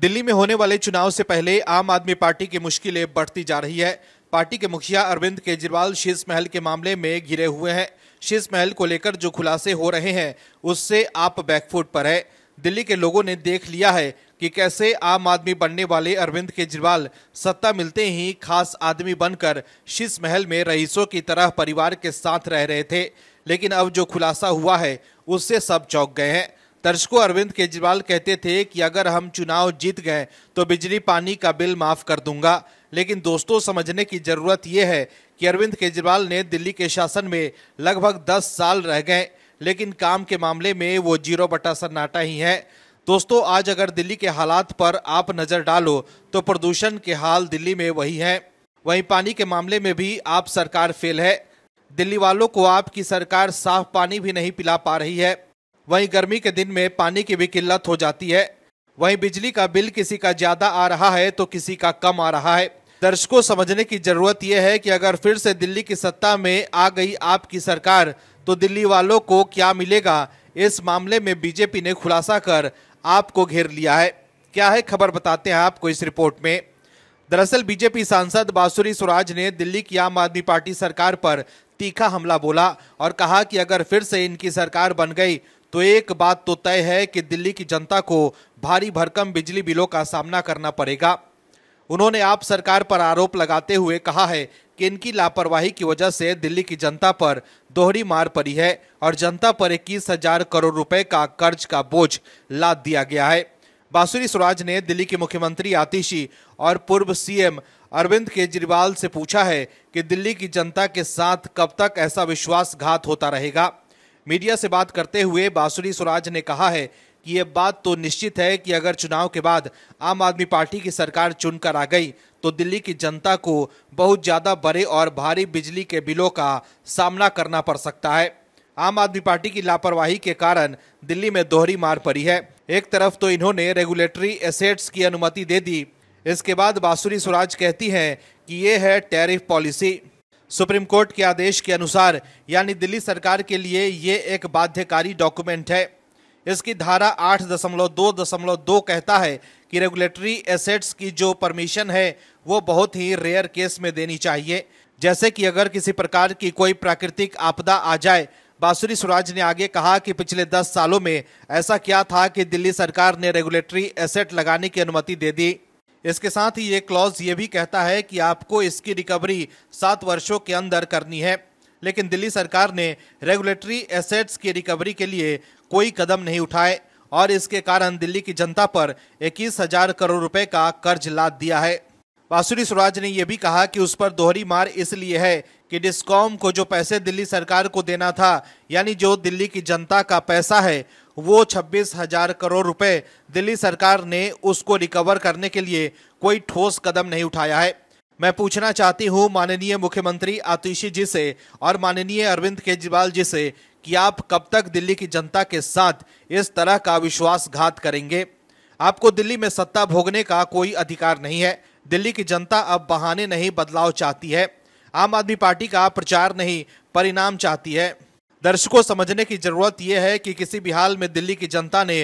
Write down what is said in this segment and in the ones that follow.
दिल्ली में होने वाले चुनाव से पहले आम आदमी पार्टी की मुश्किलें बढ़ती जा रही है पार्टी के मुखिया अरविंद केजरीवाल शीश महल के मामले में घिरे हुए हैं शीश महल को लेकर जो खुलासे हो रहे हैं उससे आप बैकफुट पर है दिल्ली के लोगों ने देख लिया है कि कैसे आम आदमी बनने वाले अरविंद केजरीवाल सत्ता मिलते ही खास आदमी बनकर शीश महल में रईसों की तरह परिवार के साथ रह रहे थे लेकिन अब जो खुलासा हुआ है उससे सब चौंक गए हैं दर्शकों अरविंद केजरीवाल कहते थे कि अगर हम चुनाव जीत गए तो बिजली पानी का बिल माफ कर दूंगा लेकिन दोस्तों समझने की जरूरत यह है कि अरविंद केजरीवाल ने दिल्ली के शासन में लगभग 10 साल रह गए लेकिन काम के मामले में वो जीरो बटा सन्नाटा ही है दोस्तों आज अगर दिल्ली के हालात पर आप नज़र डालो तो प्रदूषण के हाल दिल्ली में वही है वहीं पानी के मामले में भी आप सरकार फेल है दिल्ली वालों को आपकी सरकार साफ पानी भी नहीं पिला पा रही है वहीं गर्मी के दिन में पानी की भी किल्लत हो जाती है वहीं बिजली का बिल किसी का ज़्यादा आ रहा है तो किसी का कम आ रहा है दर्शकों समझने की ज़रूरत यह है कि अगर फिर से दिल्ली की सत्ता में आ गई आपकी सरकार तो दिल्ली वालों को क्या मिलेगा इस मामले में बीजेपी ने खुलासा कर आपको घेर लिया है क्या है खबर बताते हैं आपको इस रिपोर्ट में दरअसल बीजेपी सांसद बांसुरी स्वराज ने दिल्ली की आम आदमी पार्टी सरकार पर तीखा हमला बोला और कहा कि अगर फिर से इनकी सरकार बन गई तो एक बात तो तय है कि दिल्ली की जनता को भारी भरकम बिजली बिलों का सामना करना पड़ेगा उन्होंने आप सरकार पर आरोप लगाते हुए कहा है कि इनकी लापरवाही की वजह से दिल्ली की जनता पर दोहरी मार पड़ी है और जनता पर इक्कीस हजार करोड़ रुपए का कर्ज का बोझ लाद दिया गया है बांसुरी स्वराज ने दिल्ली के मुख्यमंत्री आतिशी और पूर्व सीएम अरविंद केजरीवाल से पूछा है कि दिल्ली की जनता के साथ कब तक ऐसा विश्वासघात होता रहेगा मीडिया से बात करते हुए बांसुरी स्वराज ने कहा है कि ये बात तो निश्चित है कि अगर चुनाव के बाद आम आदमी पार्टी की सरकार चुनकर आ गई तो दिल्ली की जनता को बहुत ज़्यादा बड़े और भारी बिजली के बिलों का सामना करना पड़ सकता है आम आदमी पार्टी की लापरवाही के कारण दिल्ली में दोहरी मार पड़ी है एक तरफ तो इन्होंने रेगुलेटरी एसेट्स की अनुमति दे दी इसके बाद बांसुरी स्वराज कहती हैं कि ये है टैरिफ पॉलिसी सुप्रीम कोर्ट के आदेश के अनुसार यानी दिल्ली सरकार के लिए ये एक बाध्यकारी डॉक्यूमेंट है इसकी धारा आठ दशमलव दो दशमलव दो कहता है कि रेगुलेटरी एसेट्स की जो परमिशन है वो बहुत ही रेयर केस में देनी चाहिए जैसे कि अगर किसी प्रकार की कोई प्राकृतिक आपदा आ जाए बासुरी स्वराज ने आगे कहा कि पिछले दस सालों में ऐसा क्या था कि दिल्ली सरकार ने रेगुलेटरी एसेट लगाने की अनुमति दे दी इसके साथ ही ये क्लॉज ये भी कहता है कि आपको इसकी रिकवरी सात वर्षों के अंदर करनी है लेकिन दिल्ली सरकार ने रेगुलेटरी एसेट्स की रिकवरी के लिए कोई कदम नहीं उठाए और इसके कारण दिल्ली की जनता पर इक्कीस हजार करोड़ रुपए का कर्ज लाद दिया है बासुरी स्वराज ने यह भी कहा कि उस पर दोहरी मार इसलिए है कि डिस्कॉम को जो पैसे दिल्ली सरकार को देना था यानी जो दिल्ली की जनता का पैसा है वो छब्बीस हजार करोड़ रुपए दिल्ली सरकार ने उसको रिकवर करने के लिए कोई ठोस कदम नहीं उठाया है मैं पूछना चाहती हूं माननीय मुख्यमंत्री आतिशी जी से और माननीय अरविंद केजरीवाल जी से कि आप कब तक दिल्ली की जनता के साथ इस तरह का विश्वासघात करेंगे आपको दिल्ली में सत्ता भोगने का कोई अधिकार नहीं है दिल्ली की जनता अब बहाने नहीं बदलाव चाहती है आम आदमी पार्टी का प्रचार नहीं परिणाम चाहती है दर्शकों समझने की जरूरत यह है कि किसी भी हाल में दिल्ली की जनता ने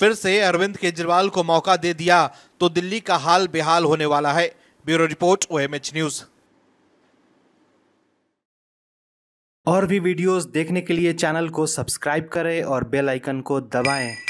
फिर से अरविंद केजरीवाल को मौका दे दिया तो दिल्ली का हाल बेहाल होने वाला है ब्यूरो रिपोर्ट ओ न्यूज और भी वीडियोस देखने के लिए चैनल को सब्सक्राइब करें और बेल आइकन को दबाएं।